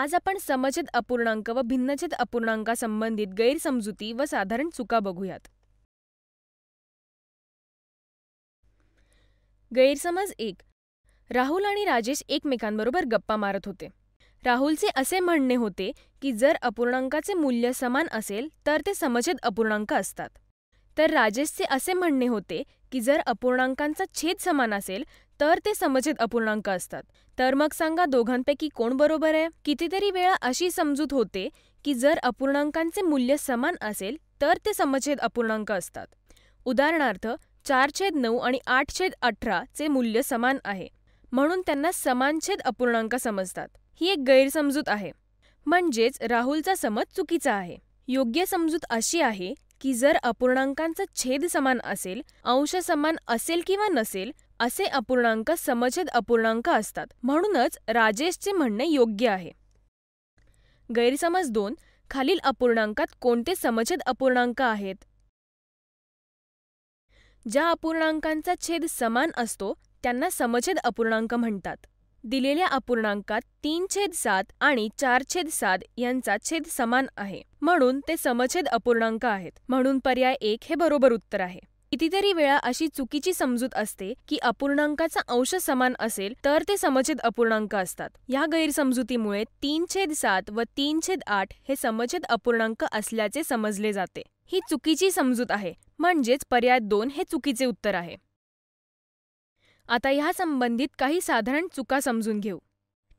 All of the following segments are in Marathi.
आज आपण समचित अपूर्णांक व भिन्नचित अपूर्णांकासंबंधित गैरसमजुती व साधारण चुका बघूयात गैरसमज एक राहुल आणि राजेश एकमेकांबरोबर गप्पा मारत होते राहुलचे असे म्हणणे होते की जर अपूर्णांकाचे मूल्य समान असेल तर ते समचित अपूर्णांक असतात तर राजेशचे असे म्हणणे होते की जर अपूर्णांकांचा छेद समान असेल तर ते समजेत अपूर्णांक असतात तर मग सांगा दोघांपैकी कोण बरोबर आहे कितीतरी वेळा अशी समजूत होते की जर अपूर्णांकांचे मूल्य समान असेल तर ते समजेत अपूर्णांक असतात उदाहरणार्थ चार छेद नऊ आणि आठ छेद अठरा चे मूल्य समान आहे म्हणून त्यांना समान छेद अपूर्णांक समजतात ही एक गैरसमजूत आहे म्हणजेच राहुलचा समज चुकीचा आहे योग्य समजूत अशी आहे की जर अपूर्णांकांचा छेद समान असेल अंश समान असेल किंवा नसेल असे अपूर्णांक समछेद अपूर्णांक असतात म्हणूनच राजेशचे म्हणणे योग्य आहे गैरसमज दोन खालील अपूर्णांकात कोणते समछेद अपूर्णांक आहेत ज्या अपूर्णांकांचा छेद समान असतो त्यांना समछेद अपूर्णांक म्हणतात दिलेल्या अपूर्णांकात तीन छेद सात आणि चार छेद सात यांचा छेद समान आहे म्हणून ते समछेद अपूर्णांक आहेत म्हणून पर्याय एक हे बरोबर उत्तर आहे कितीतरी वेळा अशी चुकीची समजूत असते की अपूर्णांकाचा अंश समान असेल तर ते समछेद अपूर्णांक असतात या गैरसमजुतीमुळे तीन छेद सात व तीन छेद आठ हे समछेद अपूर्णांक असल्याचे समजले जाते ही चुकीची समजूत आहे म्हणजेच पर्याय दोन हे चुकीचे उत्तर आहे आता संबंधित काही साधारण चुका समजून घेऊ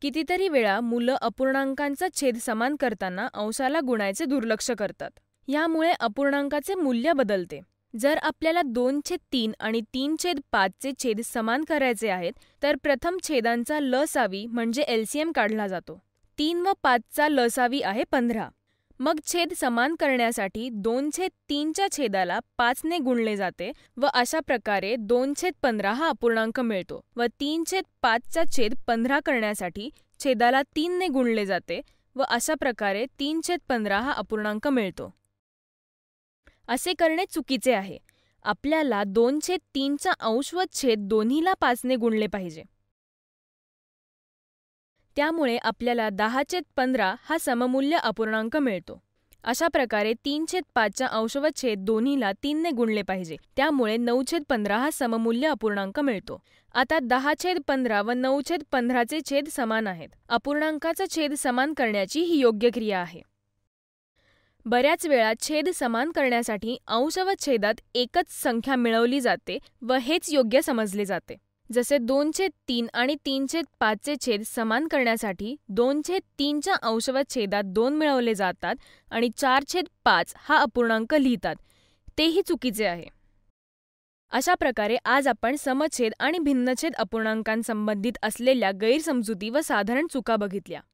कितीतरी वेळा मुलं अपूर्णांकांचा छेद समान करताना अंशाला गुणायचे दुर्लक्ष करतात यामुळे अपूर्णांकाचे मूल्य बदलते जर आपल्याला दोन छेद तीन आणि तीन छेद पाचचे छेद समान करायचे आहेत तर प्रथम छेदांचा लसावी म्हणजे एलसीएम काढला जातो तीन व पाचचा लसावी आहे पंधरा मग छेद समान करण्यासाठी दोन छेद तीनच्या छेदाला पाचने गुणले जाते व अशा प्रकारे छेद पंधरा हा अपूर्णांक मिळतो व तीन छेद पाचचा छेद पंधरा करण्यासाठी छेदाला तीनने गुणले जाते व अशा प्रकारे तीन छेद पंधरा हा अपूर्णांक मिळतो असे करणे चुकीचे आहे आपल्याला दोन छेद तीनचा अंश व छेद दोन्हीला पाचने गुणले पाहिजे त्यामुळे आपल्याला दहा छेद पंधरा हा सममूल्य अपूर्णांक मिळतो अशा प्रकारे तीन छेद पाचच्या अंश व छेद दोन्हीला तीनने गुणले पाहिजे त्यामुळे छेद पंधरा हा सममूल्य अपूर्णांक मिळतो आता दहा छेद पंधरा व छेद पंधराचे छेद समान आहेत अपूर्णांकाचा छेद समान करण्याची ही योग्य क्रिया आहे बऱ्याच वेळा छेद समान करण्यासाठी अंश व छेदात एकच संख्या मिळवली जाते व हेच योग्य समजले जाते जसे छेद तीन आणि छेद पाचचे छेद समान करण्यासाठी छेद तीनच्या अंशवत छेदात दोन मिळवले जातात आणि चार छेद पाच हा अपूर्णांक लिहितात तेही चुकीचे आहे अशा प्रकारे आज आपण समछेद आणि भिन्नछेद अपूर्णांकांसंबंधित असलेल्या गैरसमजुती व साधारण चुका बघितल्या